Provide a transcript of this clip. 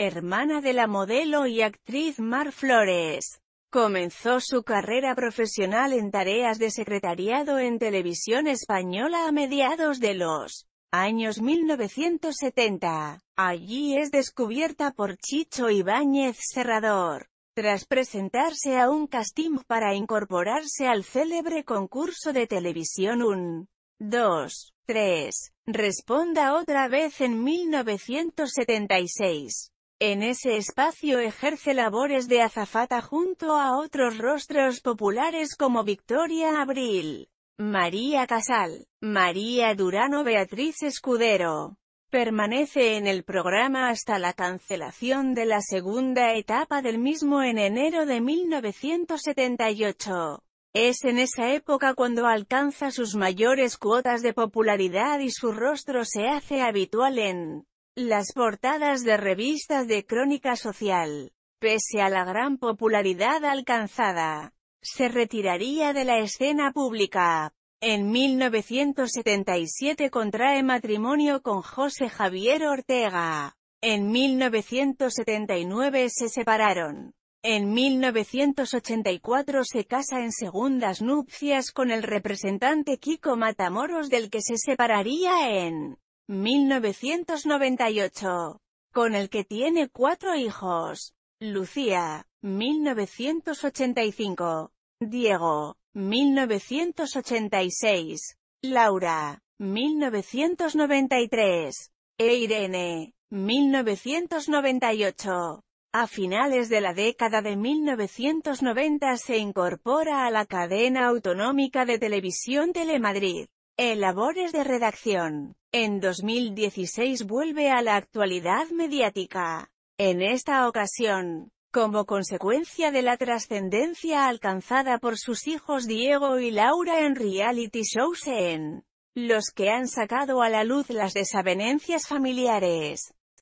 hermana de la modelo y actriz Mar Flores. Comenzó su carrera profesional en tareas de secretariado en televisión española a mediados de los años 1970. Allí es descubierta por Chicho Ibáñez Serrador, tras presentarse a un casting para incorporarse al célebre concurso de televisión Un, 2, 3, responda otra vez en 1976. En ese espacio ejerce labores de azafata junto a otros rostros populares como Victoria Abril, María Casal, María Durano Beatriz Escudero. Permanece en el programa hasta la cancelación de la segunda etapa del mismo en enero de 1978. Es en esa época cuando alcanza sus mayores cuotas de popularidad y su rostro se hace habitual en las portadas de revistas de crónica social. Pese a la gran popularidad alcanzada, se retiraría de la escena pública. En 1977 contrae matrimonio con José Javier Ortega. En 1979 se separaron. En 1984 se casa en segundas nupcias con el representante Kiko Matamoros del que se separaría en 1998, con el que tiene cuatro hijos, Lucía, 1985, Diego, 1986, Laura, 1993, e Irene, 1998. A finales de la década de 1990 se incorpora a la cadena autonómica de televisión Telemadrid, en labores de redacción. En 2016 vuelve a la actualidad mediática. En esta ocasión, como consecuencia de la trascendencia alcanzada por sus hijos Diego y Laura en reality shows en los que han sacado a la luz las desavenencias familiares.